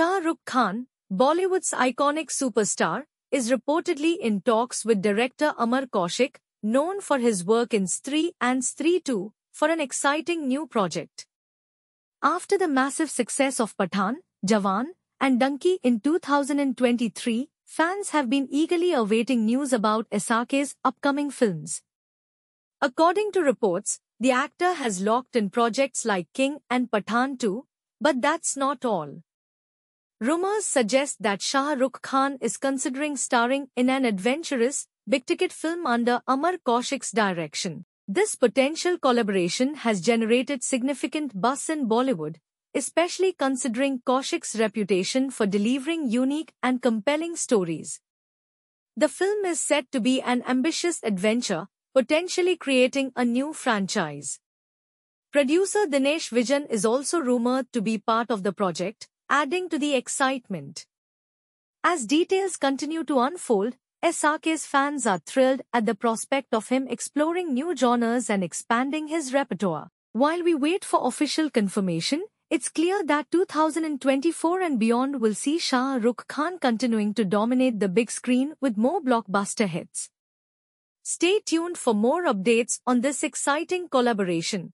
Shah Rukh Khan, Bollywood's iconic superstar, is reportedly in talks with director Amar Kaushik, known for his work in Stree and Stree 2, for an exciting new project. After the massive success of Pathan, Jawan, and Donkey in 2023, fans have been eagerly awaiting news about Isake's upcoming films. According to reports, the actor has locked in projects like King and Pathan 2, but that's not all. Rumors suggest that Shah Rukh Khan is considering starring in an adventurous, big-ticket film under Amar Kaushik's direction. This potential collaboration has generated significant buzz in Bollywood, especially considering Kaushik's reputation for delivering unique and compelling stories. The film is said to be an ambitious adventure, potentially creating a new franchise. Producer Dinesh Vijan is also rumored to be part of the project, adding to the excitement. As details continue to unfold, SRK's fans are thrilled at the prospect of him exploring new genres and expanding his repertoire. While we wait for official confirmation, it's clear that 2024 and beyond will see Shah Rukh Khan continuing to dominate the big screen with more blockbuster hits. Stay tuned for more updates on this exciting collaboration.